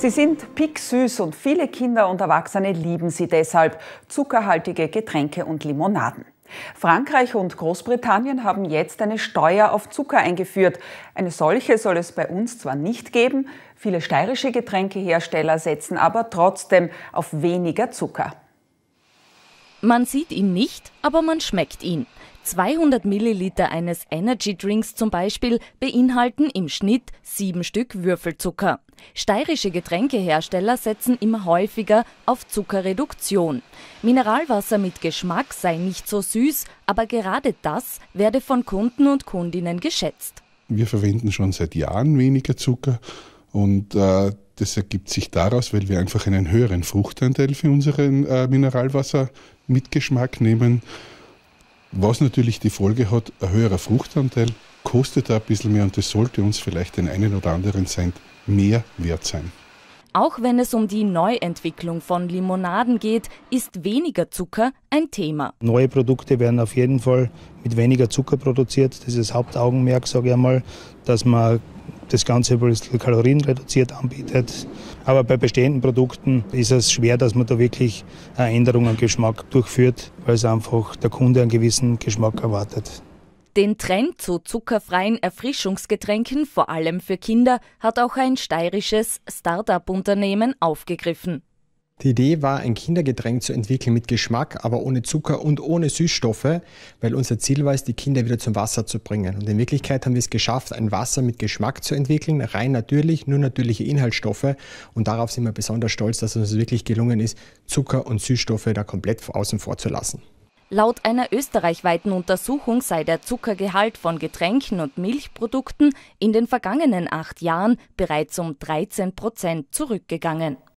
Sie sind picksüß und viele Kinder und Erwachsene lieben sie deshalb. Zuckerhaltige Getränke und Limonaden. Frankreich und Großbritannien haben jetzt eine Steuer auf Zucker eingeführt. Eine solche soll es bei uns zwar nicht geben, viele steirische Getränkehersteller setzen aber trotzdem auf weniger Zucker. Man sieht ihn nicht, aber man schmeckt ihn. 200 Milliliter eines Energy Drinks zum Beispiel beinhalten im Schnitt sieben Stück Würfelzucker. Steirische Getränkehersteller setzen immer häufiger auf Zuckerreduktion. Mineralwasser mit Geschmack sei nicht so süß, aber gerade das werde von Kunden und Kundinnen geschätzt. Wir verwenden schon seit Jahren weniger Zucker und äh, das ergibt sich daraus, weil wir einfach einen höheren Fruchtanteil für unseren äh, Mineralwasser mit Geschmack nehmen was natürlich die Folge hat, ein höherer Fruchtanteil kostet da ein bisschen mehr und das sollte uns vielleicht den einen oder anderen Cent mehr wert sein. Auch wenn es um die Neuentwicklung von Limonaden geht, ist weniger Zucker ein Thema. Neue Produkte werden auf jeden Fall mit weniger Zucker produziert. Das ist das Hauptaugenmerk, sage ich einmal, dass man das Ganze ein bisschen kalorienreduziert anbietet. Aber bei bestehenden Produkten ist es schwer, dass man da wirklich eine Änderung am Geschmack durchführt, weil es einfach der Kunde einen gewissen Geschmack erwartet. Den Trend zu zuckerfreien Erfrischungsgetränken, vor allem für Kinder, hat auch ein steirisches Start-up-Unternehmen aufgegriffen. Die Idee war, ein Kindergetränk zu entwickeln mit Geschmack, aber ohne Zucker und ohne Süßstoffe, weil unser Ziel war es, die Kinder wieder zum Wasser zu bringen. Und in Wirklichkeit haben wir es geschafft, ein Wasser mit Geschmack zu entwickeln, rein natürlich, nur natürliche Inhaltsstoffe. Und darauf sind wir besonders stolz, dass uns wirklich gelungen ist, Zucker und Süßstoffe da komplett außen vor zu lassen. Laut einer österreichweiten Untersuchung sei der Zuckergehalt von Getränken und Milchprodukten in den vergangenen acht Jahren bereits um 13 Prozent zurückgegangen.